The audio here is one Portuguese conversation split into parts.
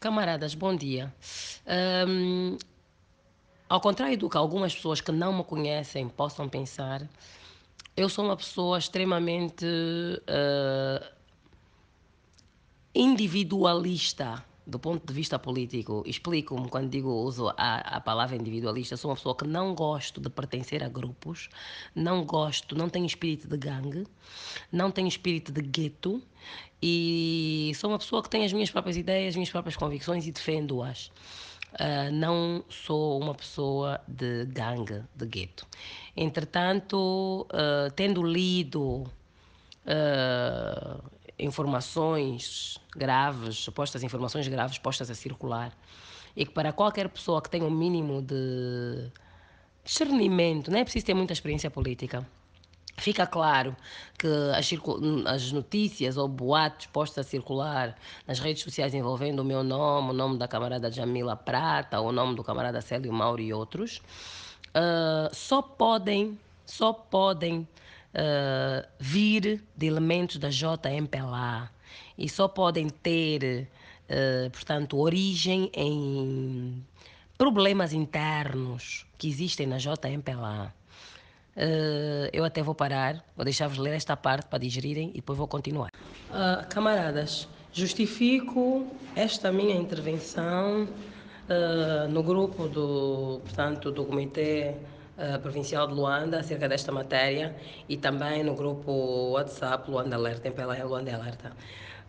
Camaradas, bom dia. Um, ao contrário do que algumas pessoas que não me conhecem possam pensar, eu sou uma pessoa extremamente uh, individualista do ponto de vista político, explico-me quando digo uso a, a palavra individualista, sou uma pessoa que não gosto de pertencer a grupos, não gosto, não tenho espírito de gangue, não tenho espírito de gueto e sou uma pessoa que tem as minhas próprias ideias, as minhas próprias convicções e defendo-as. Uh, não sou uma pessoa de gangue, de gueto. Entretanto, uh, tendo lido uh, informações graves, supostas informações graves postas a circular, e que para qualquer pessoa que tenha um mínimo de discernimento, não né, é preciso ter muita experiência política, Fica claro que as, as, notícias ou boatos postos a circular nas redes sociais envolvendo o meu nome, o nome da camarada Jamila Prata, o nome do camarada Célio Mauro e outros, uh, só podem, só podem eh, vir de elementos da JMPLA e só podem ter, uh, portanto, origem em problemas internos que existem na JMPLA. Uh, eh, eu até vou parar, vou deixar-vos ler esta parte para digerirem e depois vou continuar. Uh, camaradas, justifico esta minha intervenção uh, no grupo do, portanto, do Comitê eh, provincial de Luanda acerca desta matéria e também no grupo WhatsApp Luanda Alerta, em pela Luanda Alerta.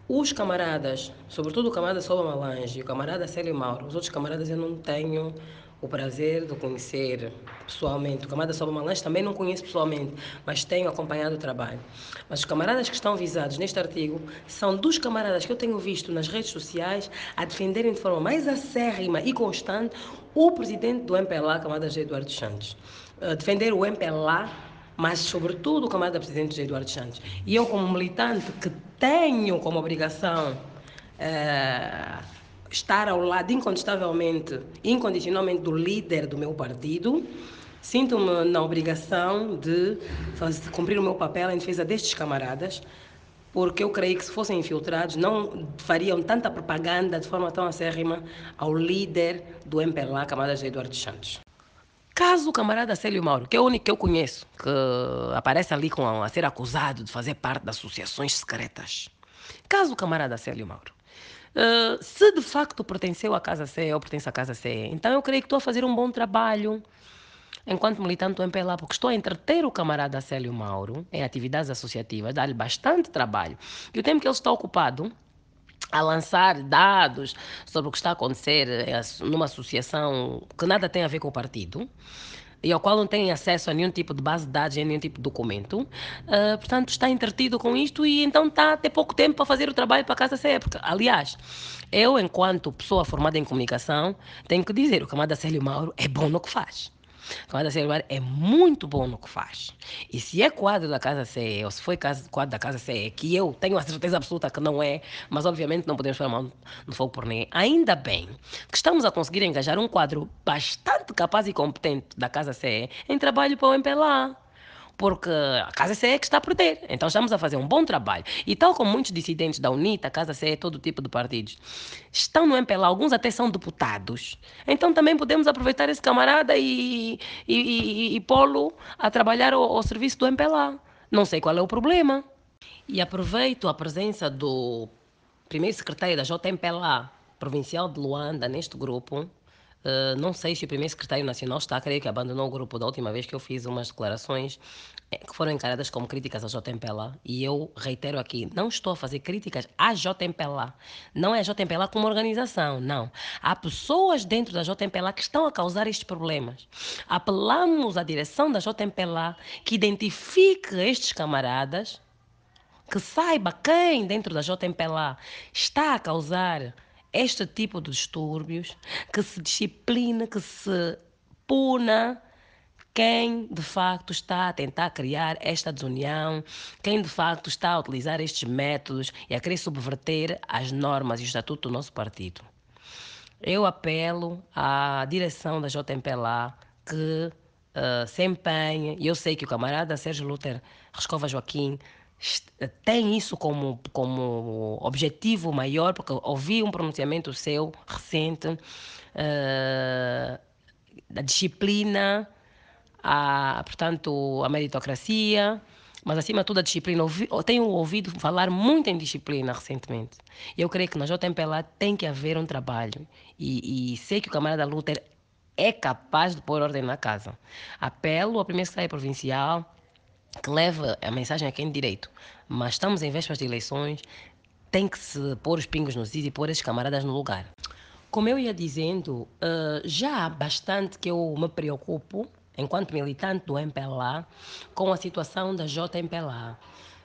Os camaradas, sobretudo o camarada Soba Malange, o camarada Célio Mauro, os outros camaradas eu não tenho o prazer de conhecer pessoalmente. O camarada Soba Malange também não conheço pessoalmente, mas tenho acompanhado o trabalho. Mas os camaradas que estão visados neste artigo são dos camaradas que eu tenho visto nas redes sociais a defenderem de forma mais acérrima e constante o presidente do MPLA, camarada José Eduardo Santos. Eh, defender o MPLA mas sobretudo o camarada presidente José Eduardo Santos. E eu, como militante, que tenho como obrigação uh, estar ao lado incontestavelmente, incondicionalmente do líder do meu partido, sinto-me na obrigação de fazer, cumprir o meu papel em defesa destes camaradas, porque eu creio que se fossem infiltrados não fariam tanta propaganda de forma tão acérrima ao líder do MPLA, camaradas de Eduardo Santos. Caso o camarada Célio Mauro, que é o único que eu conheço, que aparece ali com a, a ser acusado de fazer parte de associações secretas. Caso o camarada Célio Mauro ah, se de facto pertenceu à Casa C ou pertence à Casa C, então eu creio que estou a fazer um bom trabalho enquanto militante do MPLA, porque estou a entreter o camarada Célio Mauro em atividades associativas, dá lhe bastante trabalho. E o tempo que ele está ocupado a lançar dados sobre o que está a acontecer eh, numa associação que nada tem a ver com o partido, e ao qual não tem acesso a nenhum tipo de base de dados, a nenhum tipo de documento. Uh, portanto, está entretido com isto e então está a ter pouco tempo para fazer o trabalho para a Casa Célia. Porque, aliás, eu, enquanto pessoa formada em comunicação, tenho que dizer: o Camada Célio Mauro é bom no que faz. Quadra celular é muito bom no que faz. E se é quadro da Casa CE, ou se foi quadro da Casa CE, que eu tenho a certeza absoluta que não é, mas obviamente não podemos pôr a mão no fogo por ninguém. Ainda bem que estamos a conseguir engajar um quadro bastante capaz e competente da Casa CE em trabalho para o MPLA porque a Casa CE é que está a perder. Então estamos a fazer um bom trabalho. E tal como muitos dissidentes da UNITA, a Casa CE, é todo tipo de partidos, estão no MPLA, alguns até são deputados. Então também podemos aproveitar esse camarada e, e, e, e pô-lo a trabalhar ao, ao serviço do MPLA. Não sei qual é o problema. E aproveito a presença do primeiro secretário da JMPLA, provincial de Luanda, neste grupo, ah, não sei se o primeiro secretário nacional está, creio que abandonou o grupo da última vez que eu fiz umas declarações eh, que foram encaradas como críticas à JMPLA. E eu reitero aqui, não estou a fazer críticas à JMPLA. Não é a JMPLA como organização, não. Há pessoas dentro da JMPLA que estão a causar estes problemas. Apelamos à direção da JMPLA que identifique estes camaradas, que saiba quem dentro da JMPLA está a causar este tipo de distúrbios, que se disciplina, que se puna quem de facto está a tentar criar esta desunião, quem de facto está a utilizar estes métodos e a querer subverter as normas e o estatuto do nosso partido. Eu apelo à direção da JMPLA que uh, se empenhe, e eu sei que o camarada Sérgio Luther Rescova Joaquim tem isso como, como objetivo maior, porque ouvi um pronunciamento seu recente uh, da disciplina, a, portanto, a meritocracia, mas acima de tudo a disciplina. Ouvi, tenho ouvido falar muito em disciplina recentemente. Eu creio que na JMPLA tem que haver um trabalho e, e sei que o camarada Luther é capaz de pôr ordem na casa. Apelo ao primeiro secretário provincial, que leva a mensagem a quem de direito. Mas estamos em vésperas de eleições, tem que se pôr os pingos nos is e pôr esses camaradas no lugar. Como eu ia dizendo, eh, já há bastante que eu me preocupo, enquanto militante do MPLA, com a situação da JMPLA,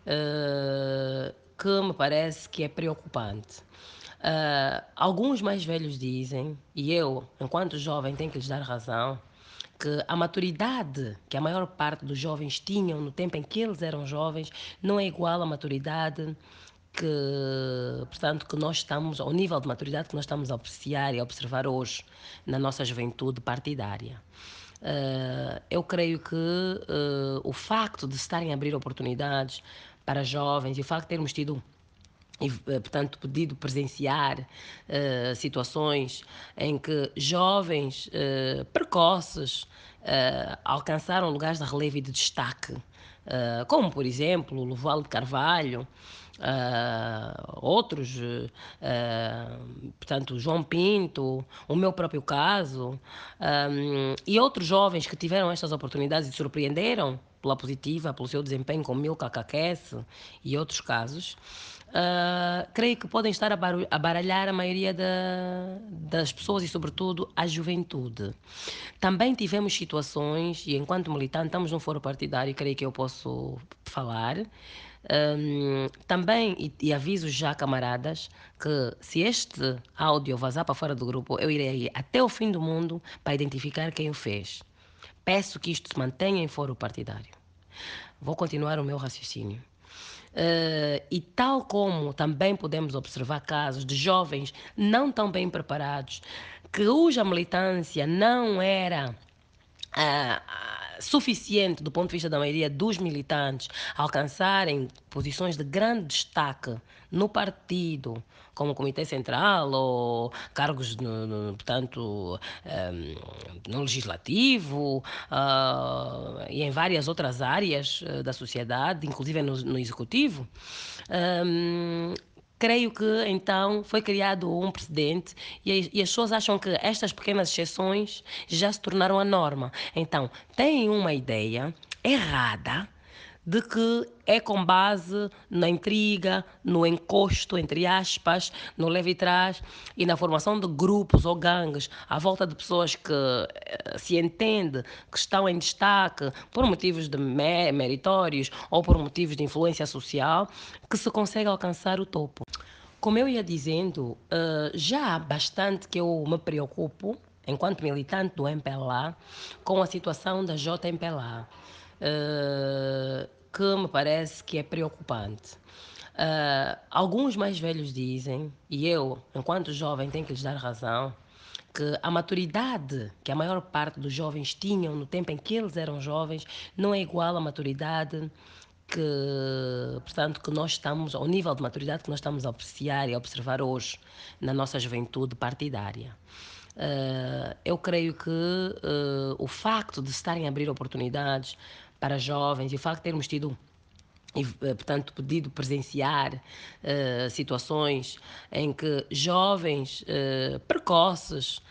eh, que me parece que é preocupante. Eh, alguns mais velhos dizem, e eu, enquanto jovem, tenho que lhes dar razão, que a maturidade que a maior parte dos jovens tinham no tempo em que eles eram jovens não é igual à maturidade que, portanto, que nós estamos, ao nível de maturidade que nós estamos a apreciar e a observar hoje na nossa juventude partidária. Uh, eu creio que uh, o facto de estarem a abrir oportunidades para jovens e o facto de termos tido e, eh, portanto, podido presenciar uh, situações em que jovens uh, precoces uh, alcançaram lugares de relevo e de destaque, como, por exemplo, o Luval de Carvalho, outros, portanto, João Pinto, o meu próprio caso, um, e outros jovens que tiveram estas oportunidades e surpreenderam pela positiva, pelo seu desempenho com Milka Kakes e outros casos, uh, creio que podem estar a, baralhar a maioria da, das pessoas e, sobretudo, a juventude. Também tivemos situações, e enquanto militante, estamos num foro partidário, creio que eu posso falar. Um, ah, também, e, e, aviso já, camaradas, que se este áudio vazar para fora do grupo, eu irei até o fim do mundo para identificar quem o fez. Peço que isto se mantenha em foro partidário. Vou continuar o meu raciocínio. Uh, e tal como também podemos observar casos de jovens não tão bem preparados, que cuja militância não era uh, suficiente do ponto de vista da maioria dos militantes alcançarem posições de grande destaque no partido, como o Comitê Central ou cargos, no, no portanto, ehm, no Legislativo ah, e em várias outras áreas eh, da sociedade, inclusive no, no Executivo, ehm, creio que então foi criado um precedente e, e as pessoas acham que estas pequenas exceções já se tornaram a norma. Então, têm uma ideia errada de que é com base na intriga, no encosto, entre aspas, no leve e trás e na formação de grupos ou gangues à volta de pessoas que eh, se entende que estão em destaque por motivos de meritórios ou por motivos de influência social que se consegue alcançar o topo. Como eu ia dizendo, eh, já há bastante que eu me preocupo, enquanto militante do MPLA, com a situação da JMPLA. Ah, que me parece que é preocupante. Uh, alguns mais velhos dizem, e eu, enquanto jovem, tenho que lhes dar razão, que a maturidade que a maior parte dos jovens tinham no tempo em que eles eram jovens não é igual à maturidade que, portanto, que nós estamos, ao nível de maturidade que nós estamos a apreciar e a observar hoje na nossa juventude partidária. Eh, eu creio que uh, o facto de estarem a abrir oportunidades para jovens e o facto de termos tido e, eh, portanto, podido presenciar uh, situações em que jovens uh, precoces uh,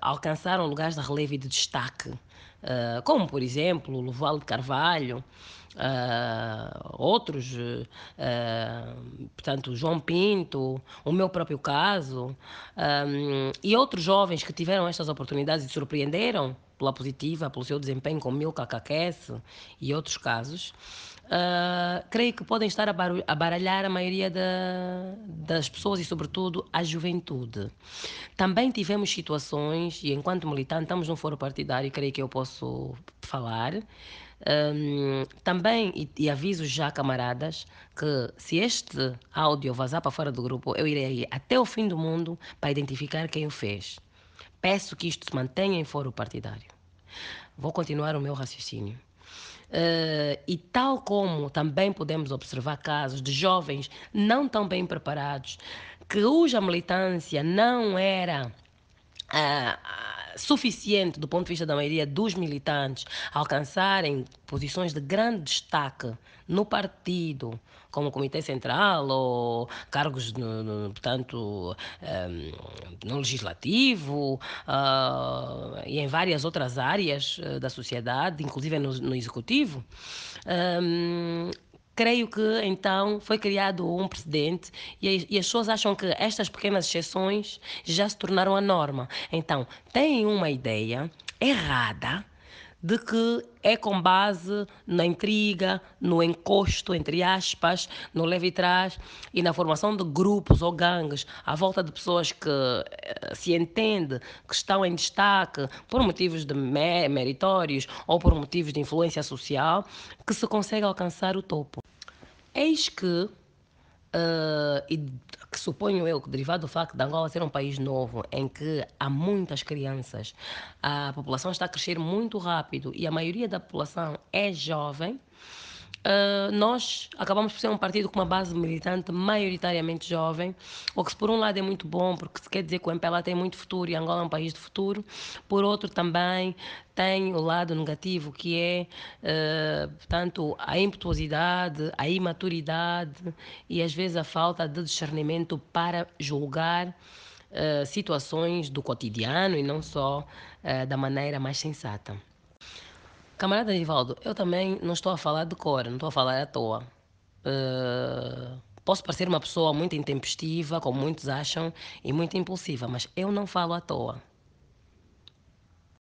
alcançaram lugares de relevo e de destaque, como, por exemplo, Luval de Carvalho, Uh, outros, uh, portanto, João Pinto, o meu próprio caso, um, ah, e outros jovens que tiveram estas oportunidades e surpreenderam, pela positiva, pelo seu desempenho com mil Kakese e outros casos, uh, creio que podem estar a, baralhar a maioria da, das pessoas e, sobretudo, a juventude. Também tivemos situações, e enquanto militante, estamos num foro partidário, creio que eu posso falar. Um, também, e, e, aviso já, camaradas, que se este áudio vazar para fora do grupo, eu irei até o fim do mundo para identificar quem o fez. Peço que isto se mantenha em foro partidário. Vou continuar o meu raciocínio. Uh, e tal como também podemos observar casos de jovens não tão bem preparados, cuja militância não era uh, suficiente do ponto de vista da maioria dos militantes alcançarem posições de grande destaque no partido como Comitê Central ou cargos, no, no portanto, um, no Legislativo uh, e em várias outras áreas ah, da sociedade, inclusive no, no Executivo. Um, creio que então foi criado um precedente e, e, as pessoas acham que estas pequenas exceções já se tornaram a norma. Então, têm uma ideia errada de que é com base na intriga, no encosto, entre aspas, no leve e trás e na formação de grupos ou gangues à volta de pessoas que eh, se entende que estão em destaque por motivos de meritórios ou por motivos de influência social que se consegue alcançar o topo. Eis que Uh, e que suponho eu que derivado do facto de Angola ser um país novo, em que há muitas crianças, a população está a crescer muito rápido e a maioria da população é jovem, ah, nós acabamos por ser um partido com uma base militante maioritariamente jovem, o que por um lado é muito bom, porque quer dizer que o MPLA tem muito futuro e Angola é um país de futuro, por outro também tem o lado negativo, que é, uh, portanto, a impetuosidade, a imaturidade e às vezes a falta de discernimento para julgar uh, situações do cotidiano e não só uh, da maneira mais sensata. Camarada Rivaldo, eu também não estou a falar de cor, não estou a falar à toa. Uh, posso parecer uma pessoa muito intempestiva, como muitos acham, e muito impulsiva, mas eu não falo à toa.